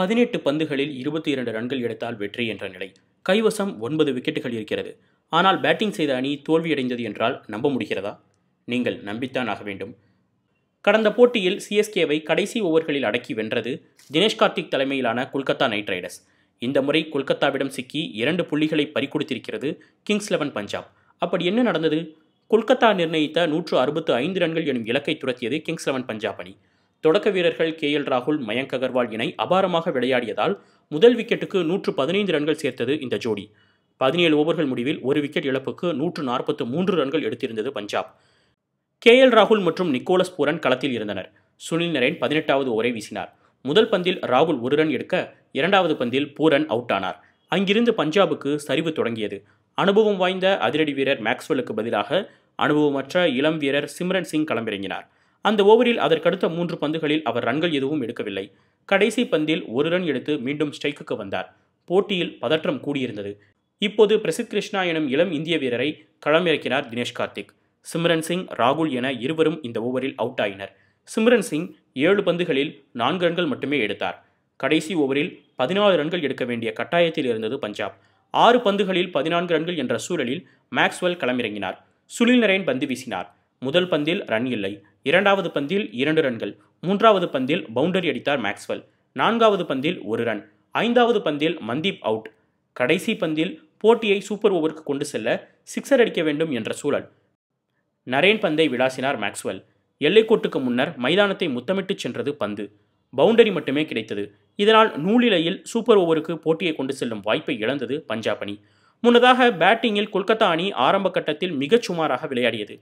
பதினெட்டு பந்துகளில் இருபத்தி இரண்டு ரன்கள் எடுத்தால் வெற்றி என்ற நிலை கைவசம் ஒன்பது விக்கெட்டுகள் இருக்கிறது ஆனால் பேட்டிங் செய்த அணி தோல்வியடைந்தது என்றால் நம்ப முடிகிறதா நீங்கள் நம்பித்தான் ஆக வேண்டும் கடந்த போட்டியில் சிஎஸ்கேவை கடைசி ஓவர்களில் அடக்கி வென்றது தினேஷ் கார்த்திக் தலைமையிலான கொல்கத்தா நைட் ரைடர்ஸ் இந்த முறை கொல்கத்தாவிடம் சிக்கி இரண்டு புள்ளிகளை பறிக்கொடுத்திருக்கிறது கிங்ஸ் லெவன் பஞ்சாப் அப்படி என்ன நடந்தது கொல்கத்தா நிர்ணயித்த நூற்று அறுபத்து ஐந்து ரன்கள் எனும் இலக்கை துரத்தியது கிங்ஸ் லெவன் பஞ்சாப் அணி தொடக்க வீரர்கள் கே எல் ராகுல் மயங்க் அகர்வால் இணை அபாரமாக விளையாடியதால் முதல் விக்கெட்டுக்கு நூற்று பதினைந்து ரன்கள் சேர்த்தது இந்த ஜோடி பதினேழு ஓவர்கள் முடிவில் ஒரு விக்கெட் இழப்புக்கு நூற்று நாற்பத்து மூன்று ரன்கள் எடுத்திருந்தது பஞ்சாப் கே எல் ராகுல் மற்றும் நிக்கோலஸ் பூரன் களத்தில் இருந்தனர் சுனில் நரேன் பதினெட்டாவது ஓவரை வீசினார் முதல் பந்தில் ராகுல் ஒரு ரன் எடுக்க இரண்டாவது பந்தில் பூரன் அவுட் ஆனார் அங்கிருந்து பஞ்சாபுக்கு சரிவு தொடங்கியது அனுபவம் வாய்ந்த அதிரடி வீரர் மேக்ஸ்வெலுக்கு பதிலாக அனுபவமற்ற இளம் வீரர் சிம்ரன் சிங் களமிறங்கினார் அந்த ஓவரில் அதற்கடுத்த மூன்று பந்துகளில் அவர் ரன்கள் எதுவும் எடுக்கவில்லை கடைசி பந்தில் ஒரு ரன் எடுத்து மீண்டும் ஸ்ட்ரைக்குக்கு வந்தார் போட்டியில் பதற்றம் கூடியிருந்தது இப்போது பிரசித் கிருஷ்ணா எனும் இளம் இந்திய வீரரை களமிறக்கினார் தினேஷ் கார்த்திக் சிம்ரன் சிங் ராகுல் என இருவரும் இந்த ஓவரில் அவுட் ஆயினர் சிம்ரன் சிங் ஏழு பந்துகளில் நான்கு ரன்கள் மட்டுமே எடுத்தார் கடைசி ஓவரில் பதினாலு ரன்கள் எடுக்க வேண்டிய கட்டாயத்தில் இருந்தது பஞ்சாப் ஆறு பந்துகளில் பதினான்கு ரன்கள் என்ற சூழலில் மேக்ஸ்வெல் களமிறங்கினார் சுனில் நரேன் பந்து வீசினார் முதல் பந்தில் ரன் இல்லை இரண்டாவது பந்தில் இரண்டு ரன்கள் மூன்றாவது பந்தில் பவுண்டரி அடித்தார் மேக்ஸ்வெல் நான்காவது பந்தில் ஒரு ரன் ஐந்தாவது பந்தில் மந்தீப் அவுட் கடைசி பந்தில் போட்டியை சூப்பர் ஓவருக்கு கொண்டு செல்ல சிக்ஸர் அடிக்க வேண்டும் என்ற சூழல் நரேன் பந்தை விளாசினார் மேக்ஸ்வெல் எல்லைக்கோட்டுக்கு முன்னர் மைதானத்தை முத்தமிட்டு சென்றது பந்து பவுண்டரி மட்டுமே கிடைத்தது இதனால் நூலிலையில் சூப்பர் ஓவருக்கு போட்டியை கொண்டு செல்லும் வாய்ப்பை இழந்தது பஞ்சாப் அணி முன்னதாக பேட்டிங்கில் கொல்கத்தா அணி ஆரம்ப கட்டத்தில் மிகச் சுமாராக விளையாடியது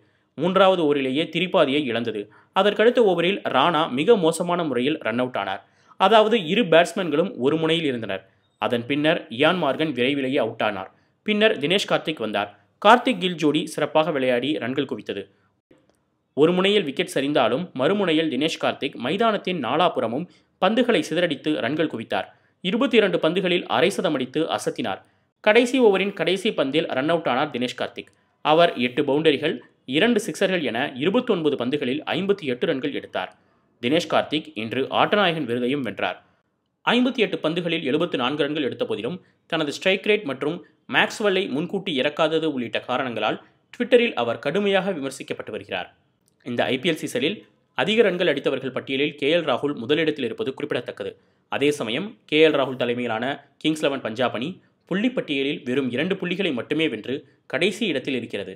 மூன்றாவது ஓவரிலேயே திரிபாதியை இழந்தது அதற்கடுத்த ஓவரில் ராணா மிக மோசமான முறையில் ரன் அவுட் ஆனார் அதாவது இரு பேட்ஸ்மேன்களும் ஒரு முனையில் இருந்தனர் அதன் பின்னர் இயான் மார்கன் விரைவிலேயே அவுட் ஆனார் பின்னர் தினேஷ் கார்த்திக் வந்தார் கார்த்திக் கில் ஜோடி சிறப்பாக விளையாடி ரன்கள் குவித்தது ஒரு முனையில் விக்கெட் சரிந்தாலும் மறுமுனையில் தினேஷ் கார்த்திக் மைதானத்தின் நாலாபுறமும் பந்துகளை சிதறடித்து ரன்கள் குவித்தார் இருபத்தி இரண்டு பந்துகளில் அரை சதமடித்து அசத்தினார் கடைசி ஓவரின் கடைசி பந்தில் ரன் அவுட் ஆனார் தினேஷ் கார்த்திக் அவர் எட்டு பவுண்டரிகள் இரண்டு சிக்சர்கள் என இருபத்தி ஒன்பது பந்துகளில் ஐம்பத்தி எட்டு ரன்கள் எடுத்தார் தினேஷ் கார்த்திக் இன்று ஆட்டநாயகன் விருதையும் வென்றார் ஐம்பத்தி எட்டு பந்துகளில் எழுபத்து நான்கு ரன்கள் எடுத்த போதிலும் தனது ஸ்ட்ரைக் ரேட் மற்றும் மேக்ஸ்வெல்லை முன்கூட்டி இறக்காதது உள்ளிட்ட காரணங்களால் ட்விட்டரில் அவர் கடுமையாக விமர்சிக்கப்பட்டு வருகிறார் இந்த ஐபிஎல் சீசனில் அதிக ரன்கள் அடித்தவர்கள் பட்டியலில் கே எல் ராகுல் முதலிடத்தில் இருப்பது குறிப்பிடத்தக்கது அதே சமயம் கே எல் ராகுல் தலைமையிலான கிங்ஸ் லெவன் பஞ்சாப் அணி புள்ளி பட்டியலில் வெறும் இரண்டு புள்ளிகளை மட்டுமே வென்று கடைசி இடத்தில் இருக்கிறது